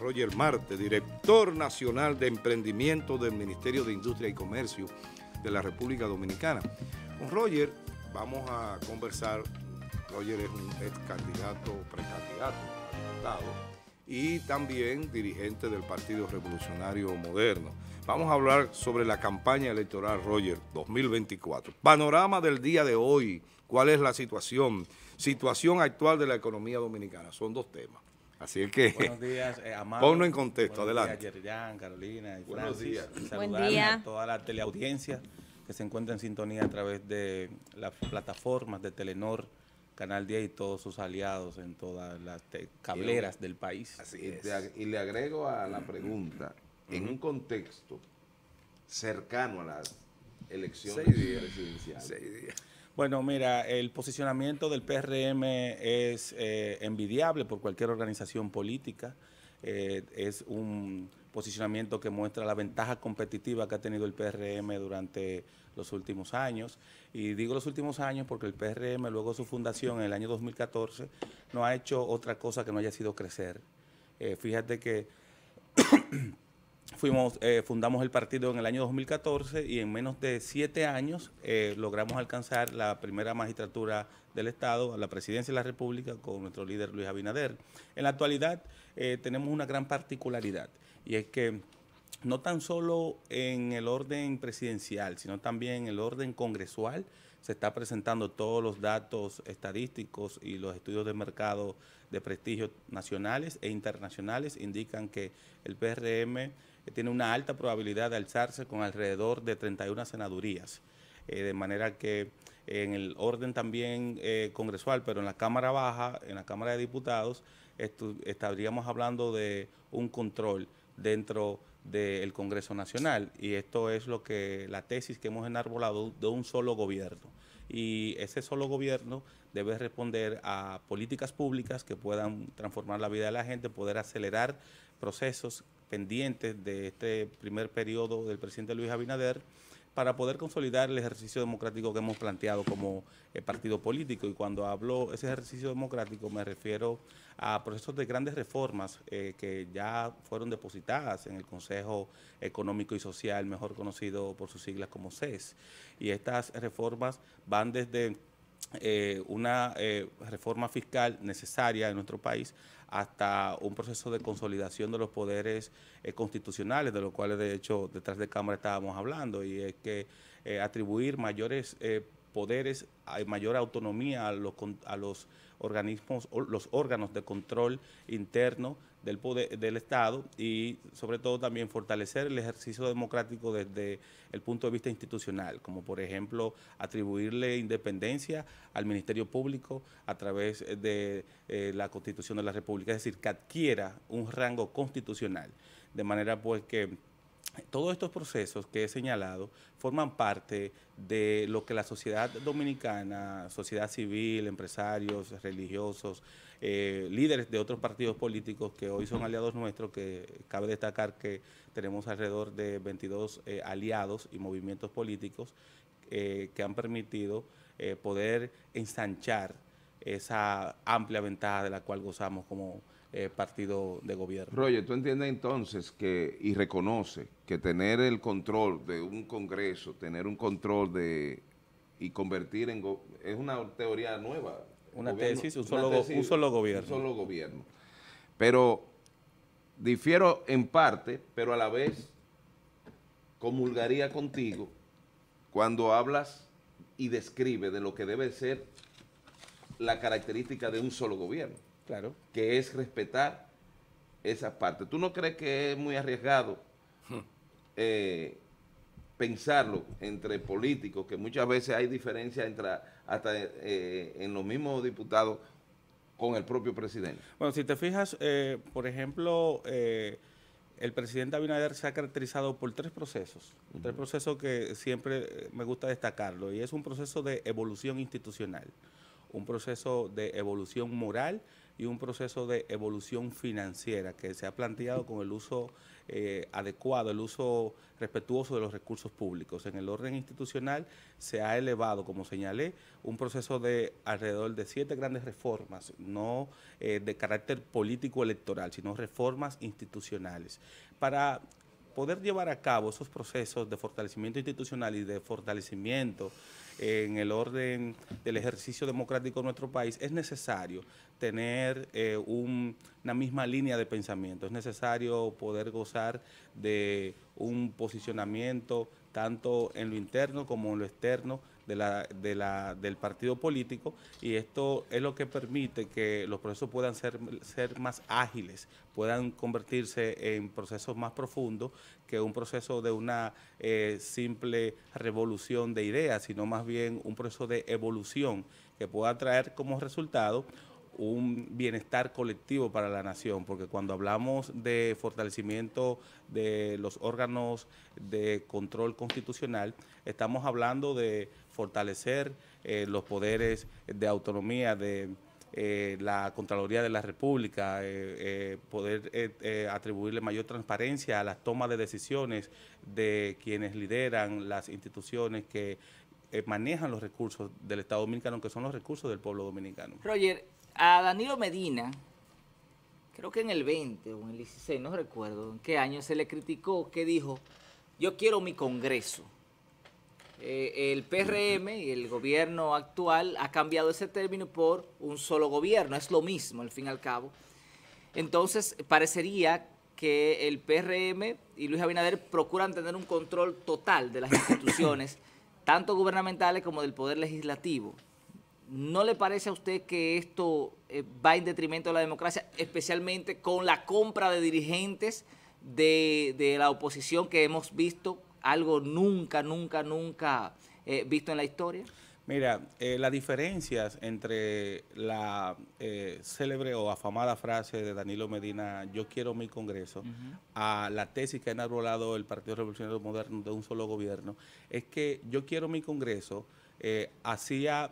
Roger Marte, director nacional de emprendimiento del Ministerio de Industria y Comercio de la República Dominicana. Con Roger vamos a conversar. Roger es un ex candidato, precandidato, diputado y también dirigente del Partido Revolucionario Moderno. Vamos a hablar sobre la campaña electoral Roger 2024. Panorama del día de hoy, cuál es la situación, situación actual de la economía dominicana. Son dos temas. Así es que Buenos días, eh, Ponlo en contexto, Buenos Días, Yerian, Carolina y Buenos días. a toda la teleaudiencia que se encuentra en sintonía a través de las plataformas de Telenor, Canal 10 y todos sus aliados en todas las cableras del país. Y le agrego a la pregunta, en un contexto cercano a las elecciones presidenciales. Bueno, mira, el posicionamiento del PRM es eh, envidiable por cualquier organización política. Eh, es un posicionamiento que muestra la ventaja competitiva que ha tenido el PRM durante los últimos años. Y digo los últimos años porque el PRM, luego de su fundación en el año 2014, no ha hecho otra cosa que no haya sido crecer. Eh, fíjate que Fuimos, eh, fundamos el partido en el año 2014 y en menos de siete años eh, logramos alcanzar la primera magistratura del Estado, la presidencia de la República, con nuestro líder Luis Abinader. En la actualidad eh, tenemos una gran particularidad y es que no tan solo en el orden presidencial, sino también en el orden congresual, se está presentando todos los datos estadísticos y los estudios de mercado de prestigio nacionales e internacionales indican que el PRM tiene una alta probabilidad de alzarse con alrededor de 31 senadurías. Eh, de manera que eh, en el orden también eh, congresual, pero en la Cámara Baja, en la Cámara de Diputados, estaríamos hablando de un control dentro del Congreso Nacional. Y esto es lo que la tesis que hemos enarbolado de un solo gobierno. Y ese solo gobierno debe responder a políticas públicas que puedan transformar la vida de la gente, poder acelerar procesos pendientes de este primer periodo del presidente Luis Abinader para poder consolidar el ejercicio democrático que hemos planteado como eh, partido político. Y cuando hablo de ese ejercicio democrático me refiero a procesos de grandes reformas eh, que ya fueron depositadas en el Consejo Económico y Social, mejor conocido por sus siglas como CES. Y estas reformas van desde eh, una eh, reforma fiscal necesaria en nuestro país hasta un proceso de consolidación de los poderes eh, constitucionales, de los cuales de hecho detrás de cámara estábamos hablando, y es que atribuir mayores poderes, mayor autonomía a los, a los organismos, los órganos de control interno del, poder, del Estado y sobre todo también fortalecer el ejercicio democrático desde el punto de vista institucional, como por ejemplo atribuirle independencia al Ministerio Público a través de eh, la Constitución de la República, es decir, que adquiera un rango constitucional, de manera pues que todos estos procesos que he señalado forman parte de lo que la sociedad dominicana, sociedad civil, empresarios, religiosos, eh, líderes de otros partidos políticos que hoy son aliados nuestros, que cabe destacar que tenemos alrededor de 22 eh, aliados y movimientos políticos eh, que han permitido poder ensanchar esa amplia ventaja de la cual gozamos como eh, partido de gobierno. Roger, ¿tú entiendes entonces que y reconoce que tener el control de un Congreso, tener un control de y convertir en... es una teoría nueva. Una tesis, un solo, un solo gobierno. Un solo gobierno. Pero difiero en parte, pero a la vez comulgaría contigo cuando hablas y describe de lo que debe ser la característica de un solo gobierno. Claro. Que es respetar esa parte. ¿Tú no crees que es muy arriesgado hmm. eh, pensarlo entre políticos, que muchas veces hay diferencias entre hasta eh, en los mismos diputados con el propio presidente? Bueno, si te fijas, eh, por ejemplo, el presidente Abinader se ha caracterizado por tres procesos, tres procesos que siempre me gusta destacarlo, y es un proceso de evolución institucional, un proceso de evolución moral, y un proceso de evolución financiera que se ha planteado con el uso eh, adecuado, el uso respetuoso de los recursos públicos. En el orden institucional se ha elevado, como señalé, un proceso de alrededor de siete grandes reformas, no eh, de carácter político electoral, sino reformas institucionales. Para poder llevar a cabo esos procesos de fortalecimiento institucional y de fortalecimiento en el orden del ejercicio democrático de nuestro país, es necesario tener eh, una misma línea de pensamiento, es necesario poder gozar de un posicionamiento tanto en lo interno como en lo externo de la, de la, del partido político y esto es lo que permite que los procesos puedan ser, ser más ágiles, puedan convertirse en procesos más profundos que un proceso de una eh, simple revolución de ideas, sino más bien un proceso de evolución que pueda traer como resultado un bienestar colectivo para la nación, porque cuando hablamos de fortalecimiento de los órganos de control constitucional, estamos hablando de fortalecer eh, los poderes de autonomía de eh, la Contraloría de la República, eh, poder atribuirle mayor transparencia a la toma de decisiones de quienes lideran las instituciones que manejan los recursos del Estado Dominicano, que son los recursos del pueblo dominicano. Roger, a Danilo Medina, creo que en el 20 o en el 16, no recuerdo en qué año, se le criticó que dijo, yo quiero mi Congreso. Eh, el PRM y el gobierno actual ha cambiado ese término por un solo gobierno, es lo mismo al fin y al cabo. Entonces parecería que el PRM y Luis Abinader procuran tener un control total de las instituciones, tanto gubernamentales como del poder legislativo. ¿No le parece a usted que esto eh, va en detrimento de la democracia, especialmente con la compra de dirigentes de, de la oposición que hemos visto algo nunca, nunca, nunca eh, visto en la historia? Mira, eh, las diferencias entre la eh, célebre o afamada frase de Danilo Medina, yo quiero mi Congreso, a la tesis que ha enarbolado el Partido Revolucionario Moderno de un solo gobierno, es que yo quiero mi Congreso hacía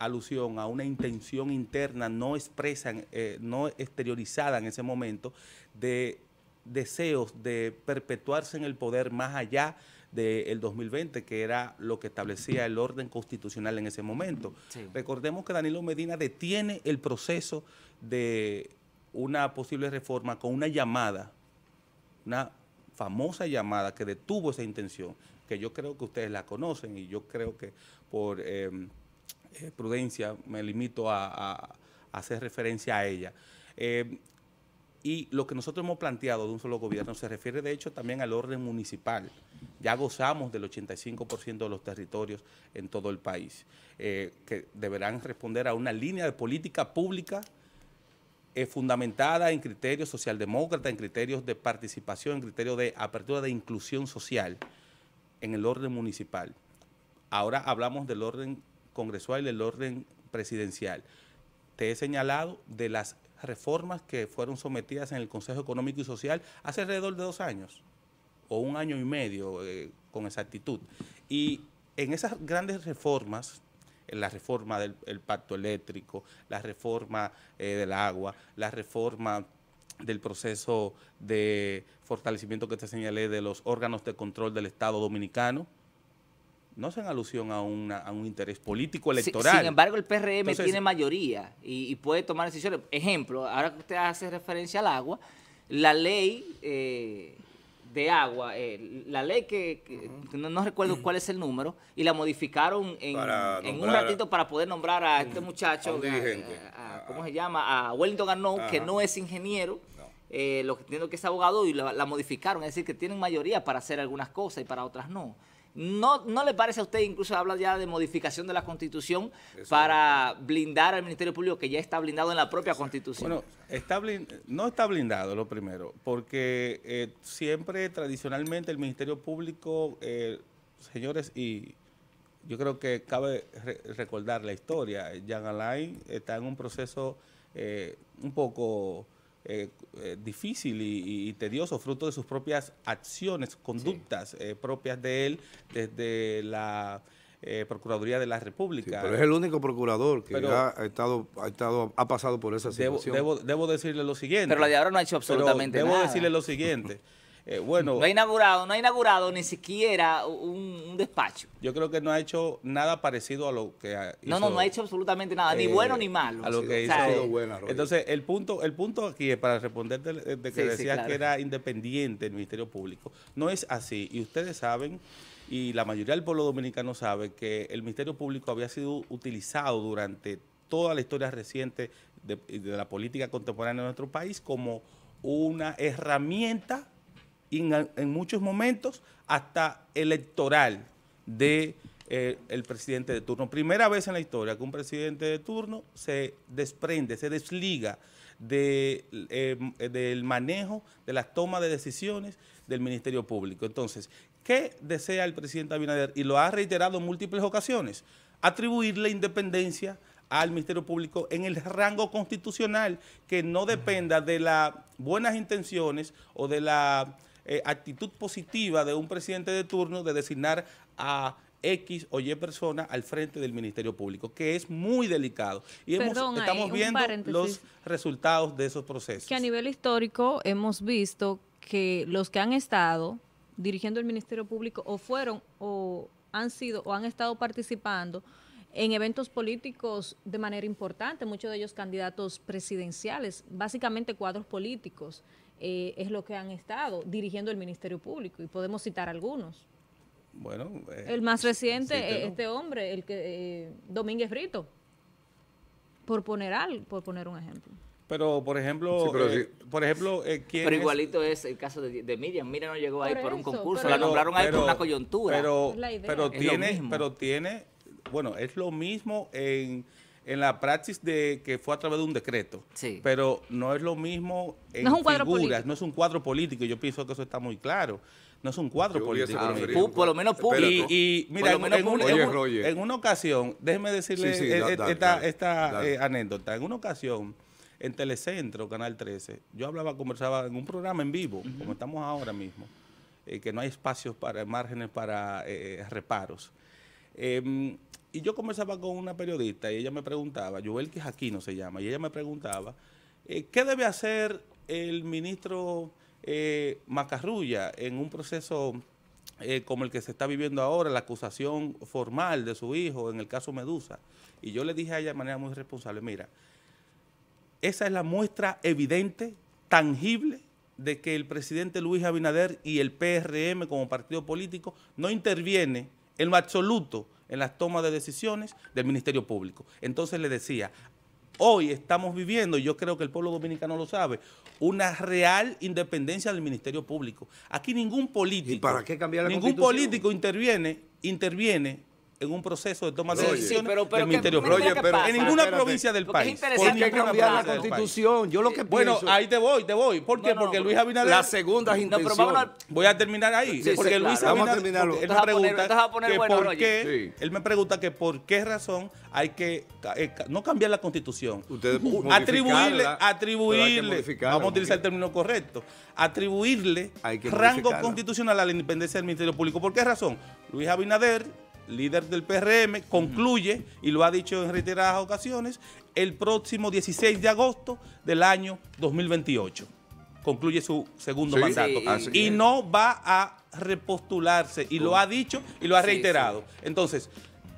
alusión a una intención interna no expresa, no exteriorizada en ese momento de deseos de perpetuarse en el poder más allá del 2020, que era lo que establecía el orden constitucional en ese momento. Recordemos que Danilo Medina detiene el proceso de una posible reforma con una llamada, una famosa llamada que detuvo esa intención, que yo creo que ustedes la conocen y yo creo que por eh, eh, prudencia me limito a, hacer referencia a ella. Eh, y lo que nosotros hemos planteado de un solo gobierno se refiere, de hecho, también al orden municipal. Ya gozamos del 85% de los territorios en todo el país, eh, que deberán responder a una línea de política pública eh, fundamentada en criterios socialdemócratas, en criterios de participación, en criterios de apertura de inclusión social en el orden municipal. Ahora hablamos del orden congresual y del orden presidencial. Te he señalado de las reformas que fueron sometidas en el Consejo Económico y Social hace alrededor de dos años, o un año y medio eh, con exactitud. Y en esas grandes reformas, la reforma del pacto eléctrico, la reforma eh, del agua, la reforma del proceso de fortalecimiento que te señalé de los órganos de control del Estado dominicano, no hacen alusión a, un interés político electoral. Sin, embargo, el PRM tiene mayoría y, puede tomar decisiones. Ejemplo, ahora que usted hace referencia al agua, la ley eh, de agua, eh, la ley que, no, recuerdo cuál es el número, y la modificaron en, un ratito para poder nombrar a este muchacho, a ¿cómo ah. se llama? A Wellington Arnold que no es ingeniero. Eh, lo que entiendo que es abogado y la, modificaron, es decir, que tienen mayoría para hacer algunas cosas y para otras no. ¿No, ¿No le parece a usted, incluso habla ya de modificación de la Constitución para blindar al Ministerio Público que ya está blindado en la propia Constitución? Bueno, está no está blindado lo primero, porque eh, siempre tradicionalmente el Ministerio Público, eh, señores, y yo creo que cabe recordar la historia, Jean Alain está en un proceso eh, un poco eh, eh, difícil y, tedioso, fruto de sus propias acciones, conductas eh, propias de él desde la eh, Procuraduría de la República. pero es el único procurador que ha, estado, ha estado ha pasado por esa situación. Debo, decirle lo siguiente. Pero la de ahora no ha hecho absolutamente nada. Debo decirle lo siguiente. Eh, no ha inaugurado, no ha inaugurado ni siquiera un, despacho. Yo creo que no ha hecho nada parecido a lo que ha No, no, no ha hecho absolutamente nada, ni bueno eh, ni malo. A lo que ha entonces, el punto, el punto aquí es para responderte de, que decías que era independiente el Ministerio Público. No es así. Y ustedes saben, y la mayoría del pueblo dominicano sabe, que el Ministerio Público había sido utilizado durante toda la historia reciente de, de la política contemporánea de nuestro país como una herramienta y en, muchos momentos hasta electoral de eh, el presidente de turno. Primera vez en la historia que un presidente de turno se desprende, se desliga eh, del manejo de las tomas de decisiones del Ministerio Público. Entonces, ¿qué desea el presidente Abinader? Y lo ha reiterado en múltiples ocasiones, atribuirle independencia al Ministerio Público en el rango constitucional que no dependa de las buenas intenciones o de la eh, actitud positiva de un presidente de turno de designar a X o Y persona al frente del Ministerio Público, que es muy delicado. Y estamos viendo los resultados de esos procesos. Que a nivel histórico hemos visto que los que han estado dirigiendo el Ministerio Público o fueron o han sido o han estado participando en eventos políticos de manera importante, muchos de ellos candidatos presidenciales, básicamente cuadros políticos. Eh, es lo que han estado dirigiendo el Ministerio Público, y podemos citar algunos. Bueno, eh, el más reciente, este hombre, el que eh, Domínguez Brito, por poner al, por poner un ejemplo. Pero, por ejemplo, por ejemplo Pero igualito es? el caso de, Miriam. Miriam no llegó ahí por, un concurso, la nombraron ahí por una coyuntura. pero tiene, pero tiene, bueno, es lo mismo en en la praxis de que fue a través de un decreto. Sí. Pero no es lo mismo en no es un figuras, político. no es un cuadro político. Yo pienso que eso está muy claro. No es un cuadro político. Ah, por lo menos público. Y, mira, en, menos en, una ocasión, déjeme decirle esta, anécdota. En una ocasión en Telecentro, Canal 13, yo hablaba, conversaba en un programa en vivo, como estamos ahora mismo, eh, que no hay espacios para márgenes para eh, eh, reparos. Em, y yo conversaba con una periodista y ella me preguntaba, Joel Jaquino se llama, y ella me preguntaba, eh, ¿qué debe hacer el ministro eh, Macarrulla en un proceso eh, como el que se está viviendo ahora, la acusación formal de su hijo en el caso Medusa? Y yo le dije a ella de manera muy responsable, mira, esa es la muestra evidente, tangible, de que el presidente Luis Abinader y el PRM como partido político no interviene en lo absoluto en las tomas de decisiones del Ministerio Público. Entonces le decía, hoy estamos viviendo, y yo creo que el pueblo dominicano lo sabe, una real independencia del Ministerio Público. Aquí ningún político, ¿Y para qué cambiar ningún político interviene, interviene en un proceso de toma de decisiones pero, del Ministerio en ninguna provincia del país. Es hay cambiar la constitución. Yo lo que Bueno, ahí te voy, te voy. ¿Por qué? porque Luis Abinader... La segunda intención. Voy a terminar ahí. porque Luis Abinader... él me pregunta que por qué, Él me pregunta que por qué razón hay que... Eh, no cambiar la constitución. Ustedes atribuirle... Atribuirle... Vamos a utilizar el término correcto. Atribuirle rango constitucional a la independencia del Ministerio Público. ¿Por qué razón? Luis Abinader líder del PRM, concluye, y lo ha dicho en reiteradas ocasiones, el próximo 16 de agosto del año 2028. Concluye su segundo mandato. y, no va a repostularse, y lo ha dicho y lo ha reiterado. Entonces,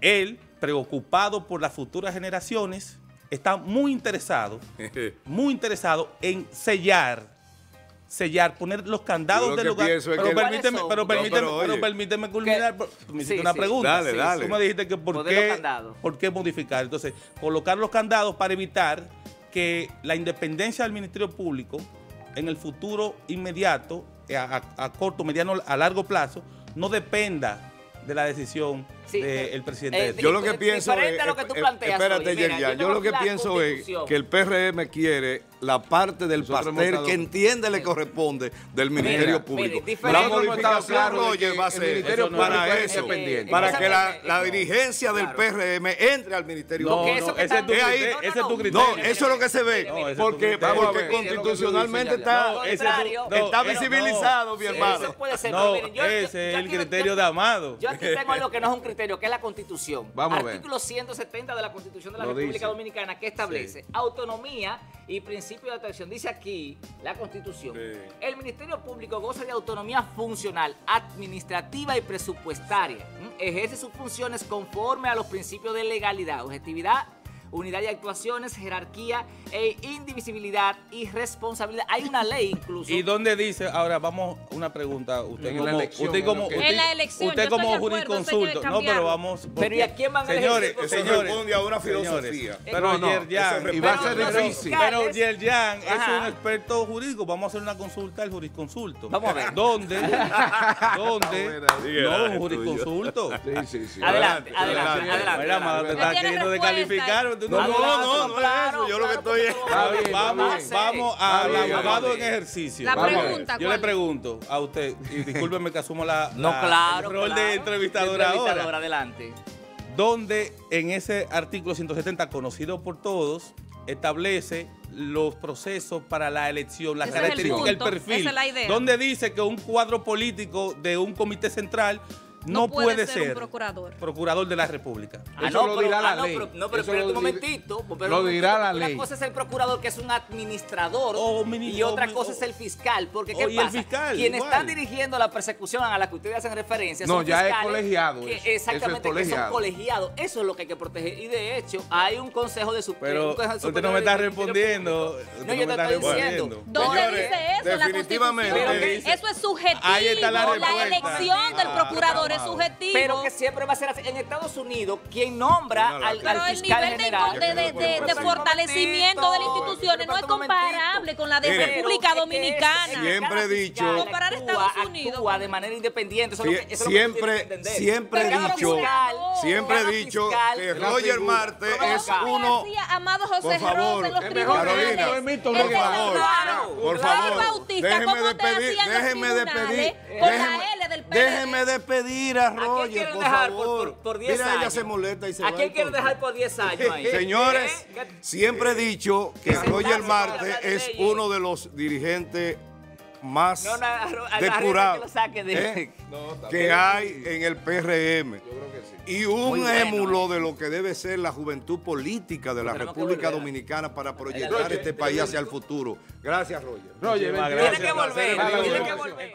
él, preocupado por las futuras generaciones, está muy interesado, muy interesado en sellar sellar, poner los candados de del lugar. pero, permíteme, pero, permíteme, pero, permíteme, culminar. una pregunta. Dale, dale. Tú me dijiste que por qué, por qué modificar. Entonces, colocar los candados para evitar que la independencia del Ministerio Público en el futuro inmediato, a corto, mediano, a largo plazo, no dependa de la decisión el presidente. Eh, yo lo que pienso es, que tú planteas espérate, yo, lo que pienso es que el PRM e quiere la parte del pastel que entiende le corresponde del Ministerio Público. la modificación Roger va a ser para eso, para que la, dirigencia del PRM e entre al Ministerio Público. Ese es tu criterio. No, eso es lo que se ve, porque constitucionalmente está está visibilizado, mi hermano. Eso puede ser. Ese es el criterio de Amado. Yo aquí tengo algo que no es un criterio qué que es la Constitución. Vamos Artículo a ver. 170 de la Constitución de la República Dominicana, que establece autonomía y principio de atracción Dice aquí la Constitución. El Ministerio Público goza de autonomía funcional, administrativa y presupuestaria. ¿Mm? Ejerce sus funciones conforme a los principios de legalidad, objetividad unidad de actuaciones, jerarquía e indivisibilidad y responsabilidad. Hay una ley incluso. ¿Y dónde dice? Ahora vamos una pregunta. Usted en como, la elección, usted como, en la elección, usted como jurisconsulto. No, pero vamos. Pero ¿y a quién van a Señores, eso señores, responde a una filosofía. pero no, ya y va a ser difícil. Pero Yerjan es un experto jurídico. Vamos a hacer una consulta al jurisconsulto. Vamos a ver. ¿Dónde? ¿Dónde? no, un jurisconsulto. Sí, sí, sí. Adelante, adelante, adelante. adelante. adelante. adelante. No, no, no, no es eso. Yo lo que estoy es. Vamos, vamos al abogado en ejercicio. Yo le pregunto a usted, y discúlpeme que asumo la, el rol de entrevistadora ahora. adelante. Donde en ese artículo 170, conocido por todos, establece los procesos para la elección, la características, el, perfil. Donde dice que un cuadro político de un comité central no, puede, ser, un procurador. procurador de la República. Ah, eso no, lo dirá ah, pero, la ley. No, pero, no, espérate un momentito. lo dirá la ley. Una cosa es el procurador, que es un administrador, y otra cosa es el fiscal. Porque, ¿qué pasa? El fiscal, Quienes están dirigiendo la persecución a la que ustedes hacen referencia no, son ya fiscales es colegiado. exactamente, que son colegiados. Eso es lo que hay que proteger. Y de hecho, hay un consejo de Supremo. Pero usted no me está respondiendo. No, yo te estoy diciendo. ¿Dónde dice eso? Definitivamente. Eso es subjetivo. La elección del ah, procurador subjetivo. Pero que siempre va a ser así. En Estados Unidos, quien nombra al, fiscal el nivel general... de, de, de, de fortalecimiento de las instituciones no es comparable con la de República Dominicana. siempre he dicho... Comparar Estados Unidos... Actúa de manera independiente. Eso siempre, que siempre he dicho... siempre he dicho que Roger Marte es uno... Amado José por favor, Carolina, por favor, por favor, periodista, déjeme despedir, te déjeme despedir, con déjeme, la L del PLD. E. Déjeme despedir a Roger, ¿A por dejar favor. Por, por 10 Mira, años. ella se molesta y se ¿A va. ¿A quién quieren dejar por 10 años ahí? Señores, ¿eh? siempre he dicho que Roger Marte es uno de los dirigentes más depurado que, hay en el PRM. Y un émulo de lo que debe ser la juventud política de la República Dominicana para proyectar este país hacia el futuro. Gracias, Roger. tiene que volver.